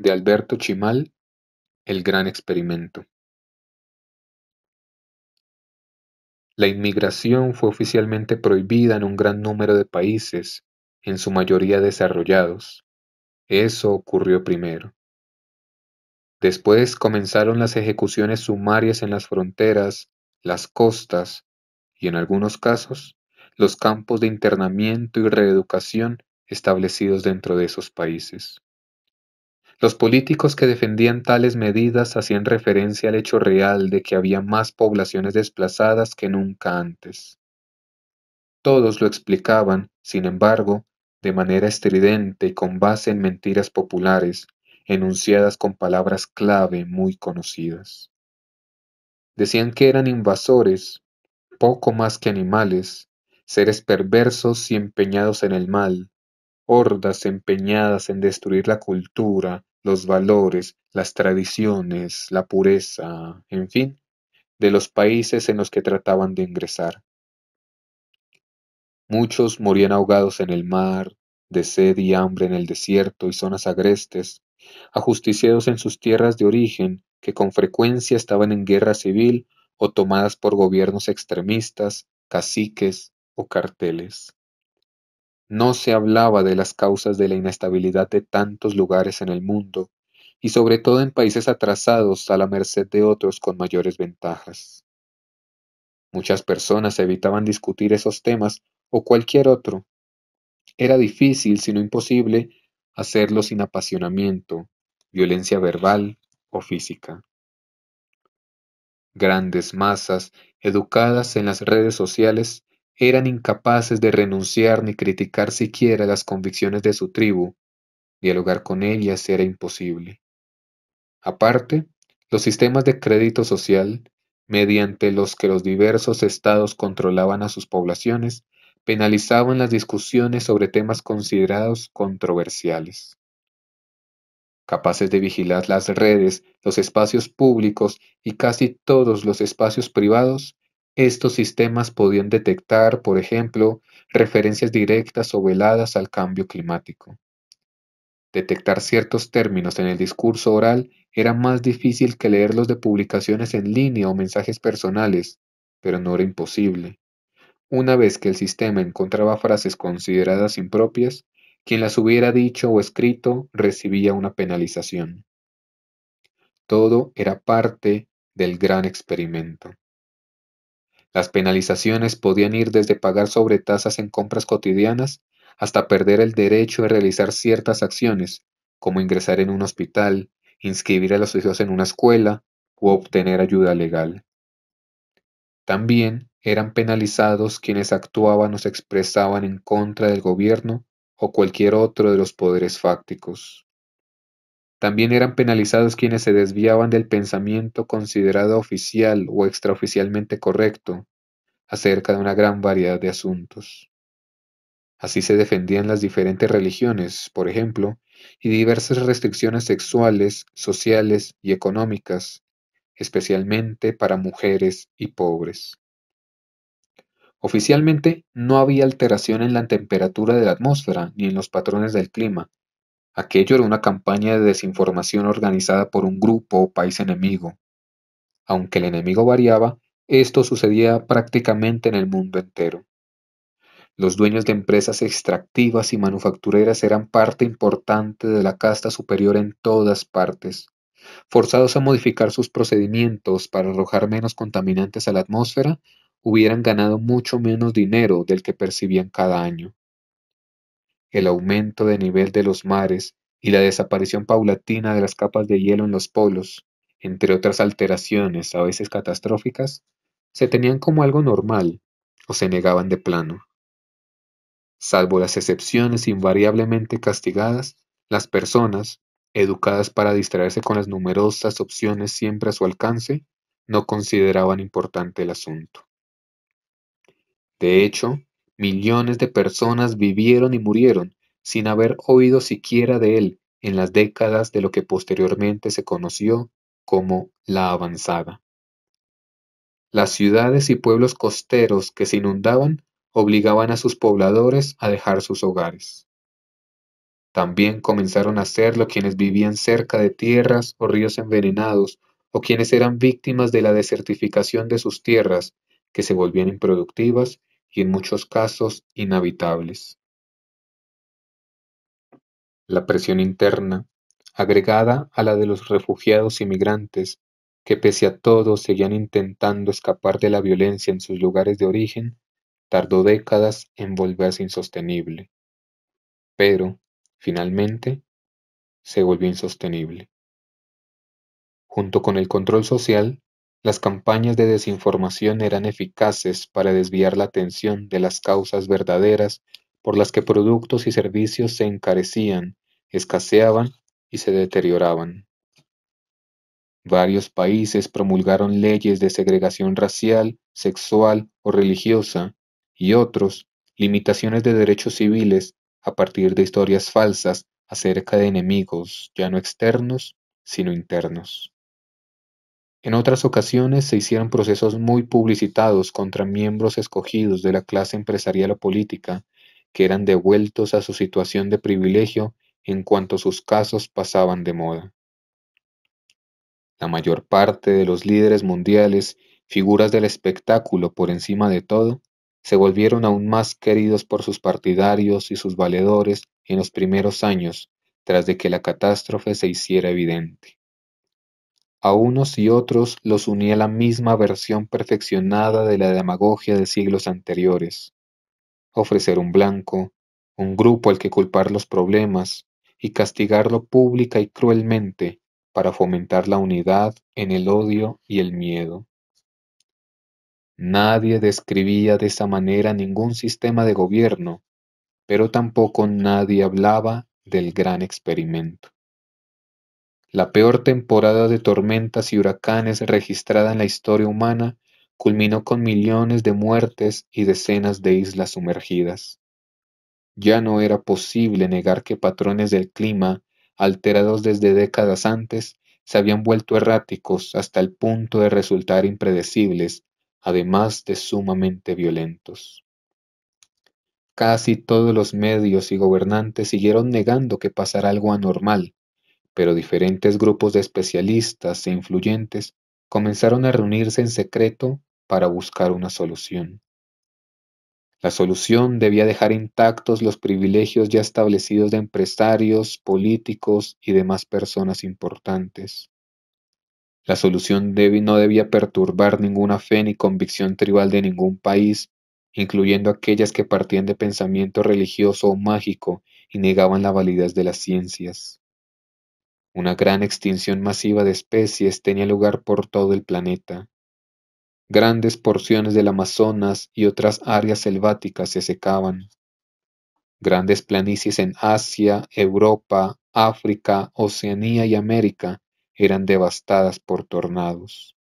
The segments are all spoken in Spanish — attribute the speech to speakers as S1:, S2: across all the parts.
S1: de Alberto Chimal, El gran experimento. La inmigración fue oficialmente prohibida en un gran número de países, en su mayoría desarrollados. Eso ocurrió primero. Después comenzaron las ejecuciones sumarias en las fronteras, las costas y, en algunos casos, los campos de internamiento y reeducación establecidos dentro de esos países. Los políticos que defendían tales medidas hacían referencia al hecho real de que había más poblaciones desplazadas que nunca antes. Todos lo explicaban, sin embargo, de manera estridente y con base en mentiras populares, enunciadas con palabras clave muy conocidas. Decían que eran invasores, poco más que animales, seres perversos y empeñados en el mal, hordas empeñadas en destruir la cultura, los valores, las tradiciones, la pureza, en fin, de los países en los que trataban de ingresar. Muchos morían ahogados en el mar, de sed y hambre en el desierto y zonas agrestes, ajusticiados en sus tierras de origen, que con frecuencia estaban en guerra civil o tomadas por gobiernos extremistas, caciques o carteles. No se hablaba de las causas de la inestabilidad de tantos lugares en el mundo, y sobre todo en países atrasados a la merced de otros con mayores ventajas. Muchas personas evitaban discutir esos temas o cualquier otro. Era difícil, si no imposible, hacerlo sin apasionamiento, violencia verbal o física. Grandes masas, educadas en las redes sociales, eran incapaces de renunciar ni criticar siquiera las convicciones de su tribu. Dialogar con ellas era imposible. Aparte, los sistemas de crédito social, mediante los que los diversos estados controlaban a sus poblaciones, penalizaban las discusiones sobre temas considerados controversiales. Capaces de vigilar las redes, los espacios públicos y casi todos los espacios privados, estos sistemas podían detectar, por ejemplo, referencias directas o veladas al cambio climático. Detectar ciertos términos en el discurso oral era más difícil que leerlos de publicaciones en línea o mensajes personales, pero no era imposible. Una vez que el sistema encontraba frases consideradas impropias, quien las hubiera dicho o escrito recibía una penalización. Todo era parte del gran experimento. Las penalizaciones podían ir desde pagar sobretasas en compras cotidianas hasta perder el derecho de realizar ciertas acciones, como ingresar en un hospital, inscribir a los hijos en una escuela o obtener ayuda legal. También eran penalizados quienes actuaban o se expresaban en contra del gobierno o cualquier otro de los poderes fácticos. También eran penalizados quienes se desviaban del pensamiento considerado oficial o extraoficialmente correcto acerca de una gran variedad de asuntos. Así se defendían las diferentes religiones, por ejemplo, y diversas restricciones sexuales, sociales y económicas, especialmente para mujeres y pobres. Oficialmente no había alteración en la temperatura de la atmósfera ni en los patrones del clima, Aquello era una campaña de desinformación organizada por un grupo o país enemigo. Aunque el enemigo variaba, esto sucedía prácticamente en el mundo entero. Los dueños de empresas extractivas y manufactureras eran parte importante de la casta superior en todas partes, forzados a modificar sus procedimientos para arrojar menos contaminantes a la atmósfera, hubieran ganado mucho menos dinero del que percibían cada año el aumento de nivel de los mares y la desaparición paulatina de las capas de hielo en los polos, entre otras alteraciones a veces catastróficas, se tenían como algo normal o se negaban de plano. Salvo las excepciones invariablemente castigadas, las personas, educadas para distraerse con las numerosas opciones siempre a su alcance, no consideraban importante el asunto. De hecho, Millones de personas vivieron y murieron sin haber oído siquiera de él en las décadas de lo que posteriormente se conoció como la avanzada. Las ciudades y pueblos costeros que se inundaban obligaban a sus pobladores a dejar sus hogares. También comenzaron a hacerlo quienes vivían cerca de tierras o ríos envenenados o quienes eran víctimas de la desertificación de sus tierras, que se volvían improductivas y en muchos casos inhabitables. La presión interna, agregada a la de los refugiados y migrantes, que pese a todo seguían intentando escapar de la violencia en sus lugares de origen, tardó décadas en volverse insostenible. Pero, finalmente, se volvió insostenible. Junto con el control social, las campañas de desinformación eran eficaces para desviar la atención de las causas verdaderas por las que productos y servicios se encarecían, escaseaban y se deterioraban. Varios países promulgaron leyes de segregación racial, sexual o religiosa, y otros limitaciones de derechos civiles a partir de historias falsas acerca de enemigos, ya no externos, sino internos. En otras ocasiones se hicieron procesos muy publicitados contra miembros escogidos de la clase empresarial o política, que eran devueltos a su situación de privilegio en cuanto sus casos pasaban de moda. La mayor parte de los líderes mundiales, figuras del espectáculo por encima de todo, se volvieron aún más queridos por sus partidarios y sus valedores en los primeros años, tras de que la catástrofe se hiciera evidente. A unos y otros los unía la misma versión perfeccionada de la demagogia de siglos anteriores. Ofrecer un blanco, un grupo al que culpar los problemas y castigarlo pública y cruelmente para fomentar la unidad en el odio y el miedo. Nadie describía de esa manera ningún sistema de gobierno, pero tampoco nadie hablaba del gran experimento. La peor temporada de tormentas y huracanes registrada en la historia humana culminó con millones de muertes y decenas de islas sumergidas. Ya no era posible negar que patrones del clima, alterados desde décadas antes, se habían vuelto erráticos hasta el punto de resultar impredecibles, además de sumamente violentos. Casi todos los medios y gobernantes siguieron negando que pasara algo anormal, pero diferentes grupos de especialistas e influyentes comenzaron a reunirse en secreto para buscar una solución. La solución debía dejar intactos los privilegios ya establecidos de empresarios, políticos y demás personas importantes. La solución no debía perturbar ninguna fe ni convicción tribal de ningún país, incluyendo aquellas que partían de pensamiento religioso o mágico y negaban la validez de las ciencias. Una gran extinción masiva de especies tenía lugar por todo el planeta. Grandes porciones del Amazonas y otras áreas selváticas se secaban. Grandes planicies en Asia, Europa, África, Oceanía y América eran devastadas por tornados.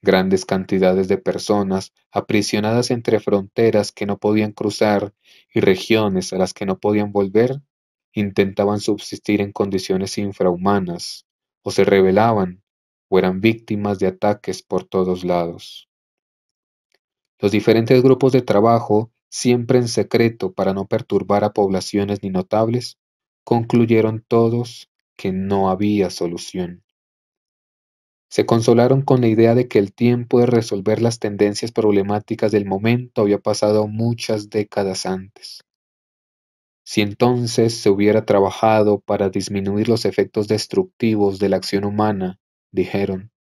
S1: Grandes cantidades de personas aprisionadas entre fronteras que no podían cruzar y regiones a las que no podían volver intentaban subsistir en condiciones infrahumanas, o se rebelaban, o eran víctimas de ataques por todos lados. Los diferentes grupos de trabajo, siempre en secreto para no perturbar a poblaciones ni notables, concluyeron todos que no había solución. Se consolaron con la idea de que el tiempo de resolver las tendencias problemáticas del momento había pasado muchas décadas antes. Si entonces se hubiera trabajado para disminuir los efectos destructivos de la acción humana, dijeron,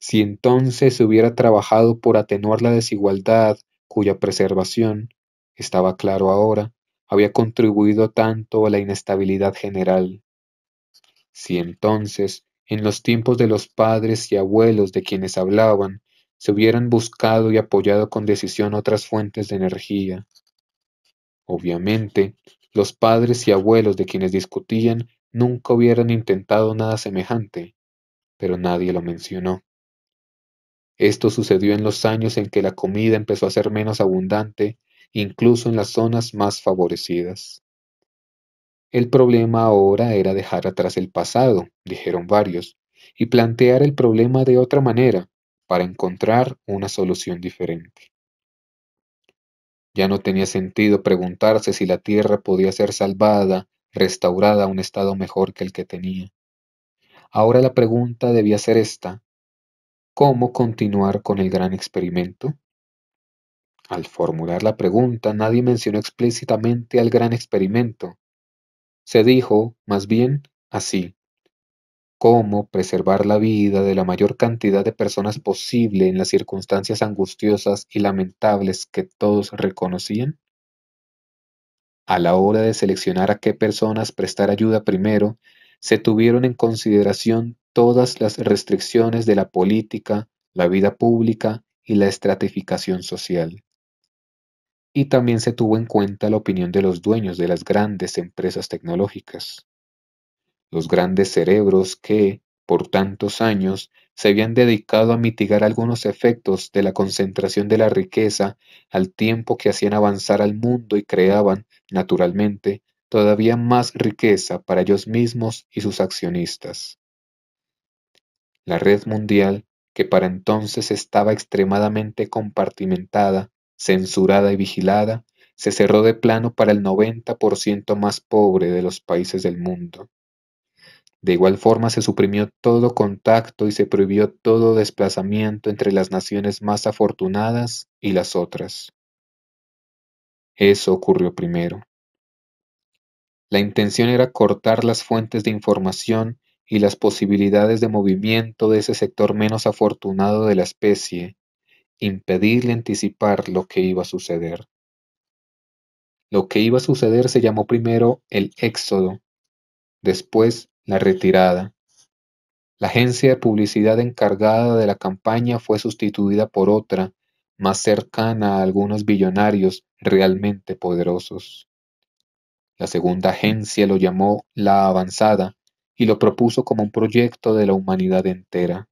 S1: si entonces se hubiera trabajado por atenuar la desigualdad cuya preservación, estaba claro ahora, había contribuido tanto a la inestabilidad general. Si entonces, en los tiempos de los padres y abuelos de quienes hablaban, se hubieran buscado y apoyado con decisión otras fuentes de energía, Obviamente, los padres y abuelos de quienes discutían nunca hubieran intentado nada semejante, pero nadie lo mencionó. Esto sucedió en los años en que la comida empezó a ser menos abundante, incluso en las zonas más favorecidas. El problema ahora era dejar atrás el pasado, dijeron varios, y plantear el problema de otra manera, para encontrar una solución diferente. Ya no tenía sentido preguntarse si la tierra podía ser salvada, restaurada a un estado mejor que el que tenía. Ahora la pregunta debía ser esta. ¿Cómo continuar con el gran experimento? Al formular la pregunta, nadie mencionó explícitamente al gran experimento. Se dijo, más bien, así cómo preservar la vida de la mayor cantidad de personas posible en las circunstancias angustiosas y lamentables que todos reconocían? A la hora de seleccionar a qué personas prestar ayuda primero, se tuvieron en consideración todas las restricciones de la política, la vida pública y la estratificación social. Y también se tuvo en cuenta la opinión de los dueños de las grandes empresas tecnológicas los grandes cerebros que, por tantos años, se habían dedicado a mitigar algunos efectos de la concentración de la riqueza al tiempo que hacían avanzar al mundo y creaban, naturalmente, todavía más riqueza para ellos mismos y sus accionistas. La red mundial, que para entonces estaba extremadamente compartimentada, censurada y vigilada, se cerró de plano para el 90% más pobre de los países del mundo. De igual forma se suprimió todo contacto y se prohibió todo desplazamiento entre las naciones más afortunadas y las otras. Eso ocurrió primero. La intención era cortar las fuentes de información y las posibilidades de movimiento de ese sector menos afortunado de la especie, impedirle anticipar lo que iba a suceder. Lo que iba a suceder se llamó primero el éxodo, después la retirada. La agencia de publicidad encargada de la campaña fue sustituida por otra, más cercana a algunos billonarios realmente poderosos. La segunda agencia lo llamó La Avanzada y lo propuso como un proyecto de la humanidad entera,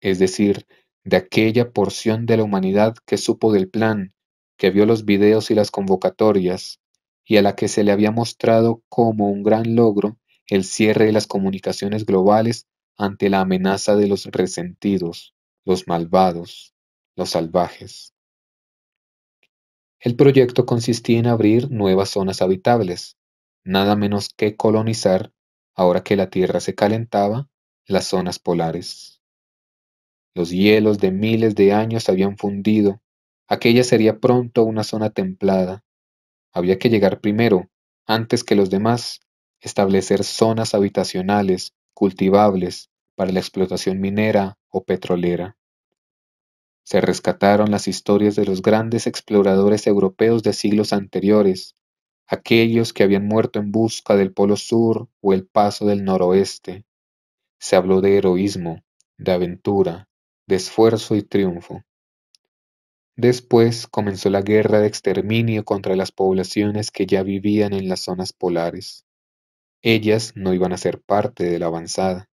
S1: es decir, de aquella porción de la humanidad que supo del plan, que vio los videos y las convocatorias, y a la que se le había mostrado como un gran logro el cierre de las comunicaciones globales ante la amenaza de los resentidos, los malvados, los salvajes. El proyecto consistía en abrir nuevas zonas habitables, nada menos que colonizar, ahora que la Tierra se calentaba, las zonas polares. Los hielos de miles de años habían fundido, aquella sería pronto una zona templada. Había que llegar primero, antes que los demás, establecer zonas habitacionales cultivables para la explotación minera o petrolera. Se rescataron las historias de los grandes exploradores europeos de siglos anteriores, aquellos que habían muerto en busca del Polo Sur o el Paso del Noroeste. Se habló de heroísmo, de aventura, de esfuerzo y triunfo. Después comenzó la guerra de exterminio contra las poblaciones que ya vivían en las zonas polares. Ellas no iban a ser parte de la avanzada.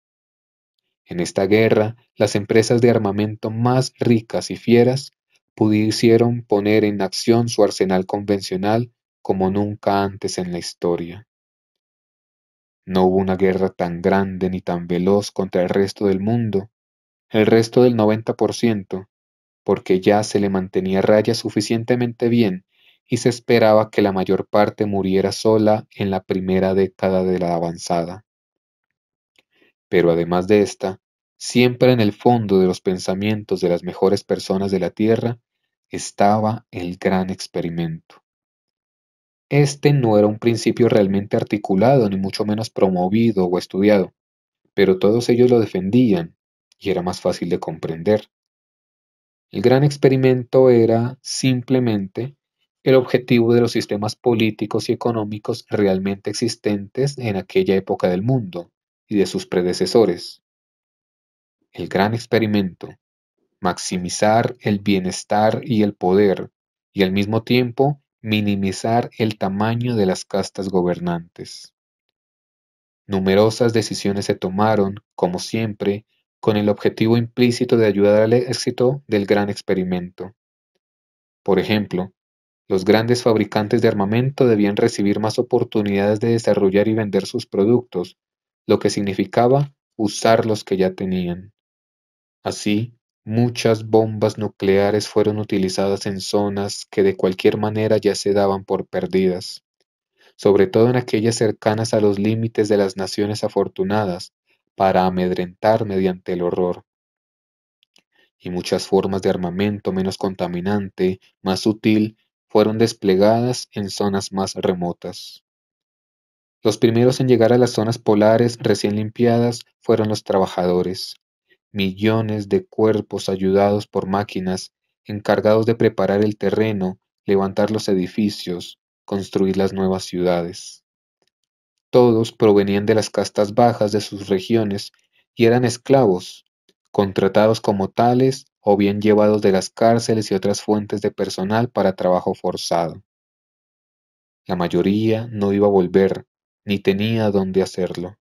S1: En esta guerra, las empresas de armamento más ricas y fieras pudieron poner en acción su arsenal convencional como nunca antes en la historia. No hubo una guerra tan grande ni tan veloz contra el resto del mundo, el resto del 90%, porque ya se le mantenía raya suficientemente bien y se esperaba que la mayor parte muriera sola en la primera década de la avanzada. Pero además de esta, siempre en el fondo de los pensamientos de las mejores personas de la Tierra estaba el gran experimento. Este no era un principio realmente articulado, ni mucho menos promovido o estudiado, pero todos ellos lo defendían y era más fácil de comprender. El gran experimento era simplemente el objetivo de los sistemas políticos y económicos realmente existentes en aquella época del mundo y de sus predecesores. El gran experimento, maximizar el bienestar y el poder y al mismo tiempo minimizar el tamaño de las castas gobernantes. Numerosas decisiones se tomaron, como siempre, con el objetivo implícito de ayudar al éxito del gran experimento. Por ejemplo, los grandes fabricantes de armamento debían recibir más oportunidades de desarrollar y vender sus productos, lo que significaba usar los que ya tenían. Así, muchas bombas nucleares fueron utilizadas en zonas que de cualquier manera ya se daban por perdidas, sobre todo en aquellas cercanas a los límites de las naciones afortunadas, para amedrentar mediante el horror y muchas formas de armamento menos contaminante, más sutil fueron desplegadas en zonas más remotas. Los primeros en llegar a las zonas polares recién limpiadas fueron los trabajadores, millones de cuerpos ayudados por máquinas encargados de preparar el terreno, levantar los edificios, construir las nuevas ciudades. Todos provenían de las castas bajas de sus regiones y eran esclavos, contratados como tales o bien llevados de las cárceles y otras fuentes de personal para trabajo forzado. La mayoría no iba a volver, ni tenía dónde hacerlo.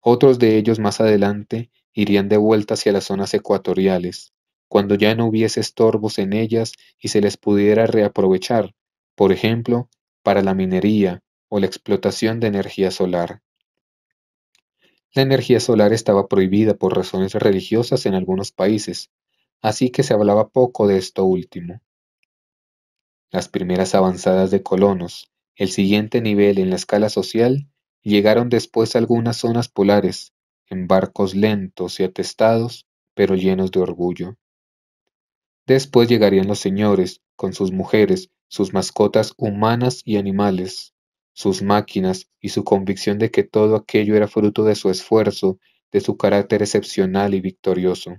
S1: Otros de ellos más adelante irían de vuelta hacia las zonas ecuatoriales, cuando ya no hubiese estorbos en ellas y se les pudiera reaprovechar, por ejemplo, para la minería o la explotación de energía solar. La energía solar estaba prohibida por razones religiosas en algunos países, así que se hablaba poco de esto último. Las primeras avanzadas de colonos, el siguiente nivel en la escala social, llegaron después a algunas zonas polares, en barcos lentos y atestados, pero llenos de orgullo. Después llegarían los señores, con sus mujeres, sus mascotas humanas y animales sus máquinas y su convicción de que todo aquello era fruto de su esfuerzo, de su carácter excepcional y victorioso.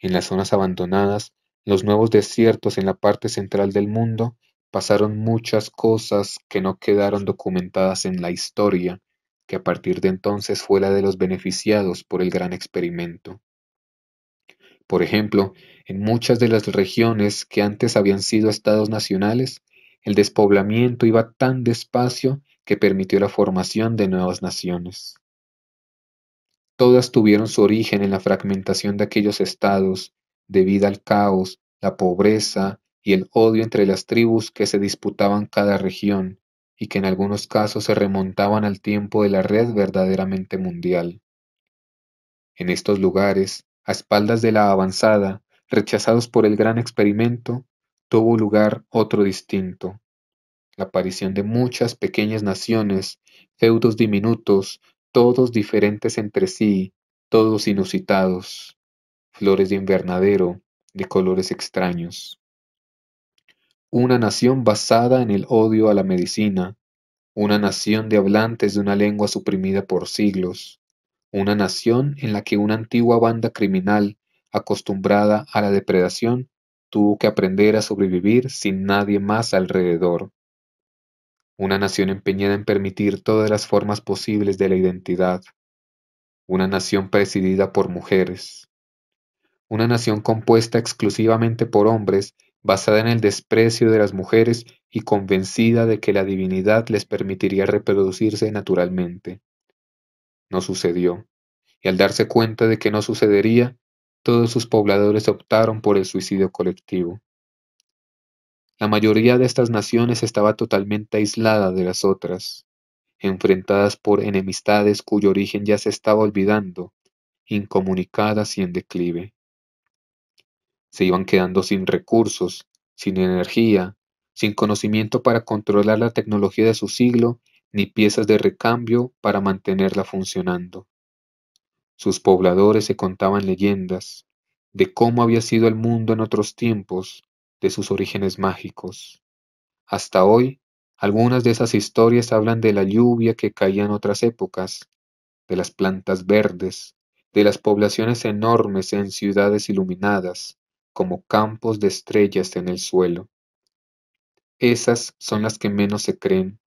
S1: En las zonas abandonadas, los nuevos desiertos en la parte central del mundo, pasaron muchas cosas que no quedaron documentadas en la historia, que a partir de entonces fue la de los beneficiados por el gran experimento. Por ejemplo, en muchas de las regiones que antes habían sido estados nacionales, el despoblamiento iba tan despacio que permitió la formación de nuevas naciones. Todas tuvieron su origen en la fragmentación de aquellos estados, debido al caos, la pobreza y el odio entre las tribus que se disputaban cada región, y que en algunos casos se remontaban al tiempo de la red verdaderamente mundial. En estos lugares, a espaldas de la avanzada, rechazados por el gran experimento, tuvo lugar otro distinto, la aparición de muchas pequeñas naciones, feudos diminutos, todos diferentes entre sí, todos inusitados, flores de invernadero, de colores extraños. Una nación basada en el odio a la medicina, una nación de hablantes de una lengua suprimida por siglos, una nación en la que una antigua banda criminal acostumbrada a la depredación tuvo que aprender a sobrevivir sin nadie más alrededor. Una nación empeñada en permitir todas las formas posibles de la identidad. Una nación presidida por mujeres. Una nación compuesta exclusivamente por hombres, basada en el desprecio de las mujeres y convencida de que la divinidad les permitiría reproducirse naturalmente. No sucedió, y al darse cuenta de que no sucedería, todos sus pobladores optaron por el suicidio colectivo. La mayoría de estas naciones estaba totalmente aislada de las otras, enfrentadas por enemistades cuyo origen ya se estaba olvidando, incomunicadas y en declive. Se iban quedando sin recursos, sin energía, sin conocimiento para controlar la tecnología de su siglo, ni piezas de recambio para mantenerla funcionando. Sus pobladores se contaban leyendas de cómo había sido el mundo en otros tiempos, de sus orígenes mágicos. Hasta hoy, algunas de esas historias hablan de la lluvia que caía en otras épocas, de las plantas verdes, de las poblaciones enormes en ciudades iluminadas, como campos de estrellas en el suelo. Esas son las que menos se creen,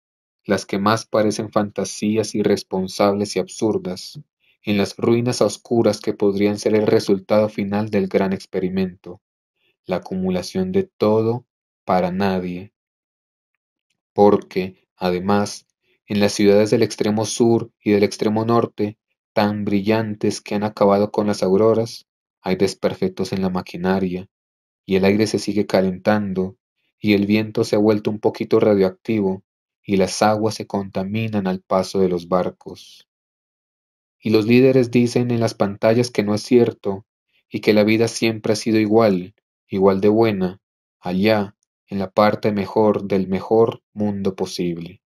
S1: las que más parecen fantasías irresponsables y absurdas, en las ruinas oscuras que podrían ser el resultado final del gran experimento, la acumulación de todo para nadie. Porque, además, en las ciudades del extremo sur y del extremo norte, tan brillantes que han acabado con las auroras, hay desperfectos en la maquinaria, y el aire se sigue calentando, y el viento se ha vuelto un poquito radioactivo, y las aguas se contaminan al paso de los barcos y los líderes dicen en las pantallas que no es cierto y que la vida siempre ha sido igual, igual de buena, allá, en la parte mejor del mejor mundo posible.